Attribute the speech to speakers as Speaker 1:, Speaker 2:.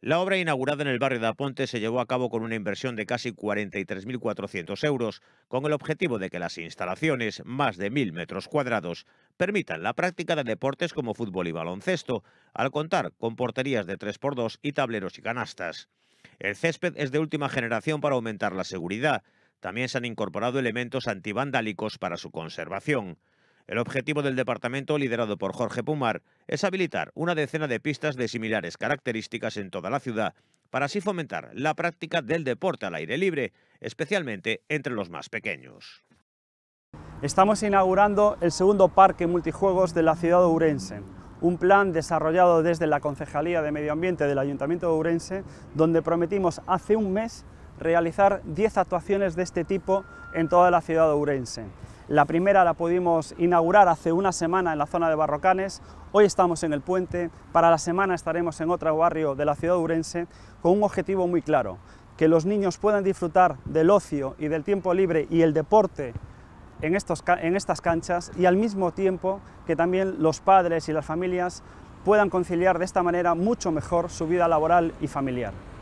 Speaker 1: La obra inaugurada en el barrio de Aponte se llevó a cabo con una inversión de casi 43.400 euros, con el objetivo de que las instalaciones, más de 1.000 metros cuadrados, permitan la práctica de deportes como fútbol y baloncesto, al contar con porterías de 3x2 y tableros y canastas. El césped es de última generación para aumentar la seguridad. También se han incorporado elementos antivandálicos para su conservación. El objetivo del departamento, liderado por Jorge Pumar, es habilitar una decena de pistas de similares características en toda la ciudad para así fomentar la práctica del deporte al aire libre, especialmente entre los más pequeños.
Speaker 2: Estamos inaugurando el segundo parque multijuegos de la ciudad de Urense, un plan desarrollado desde la Concejalía de Medio Ambiente del Ayuntamiento de Urense, donde prometimos hace un mes realizar 10 actuaciones de este tipo en toda la ciudad de Urense. La primera la pudimos inaugurar hace una semana en la zona de Barrocanes, hoy estamos en el puente, para la semana estaremos en otro barrio de la ciudad de urense con un objetivo muy claro, que los niños puedan disfrutar del ocio y del tiempo libre y el deporte en, en estas canchas y al mismo tiempo que también los padres y las familias puedan conciliar de esta manera mucho mejor su vida laboral y familiar.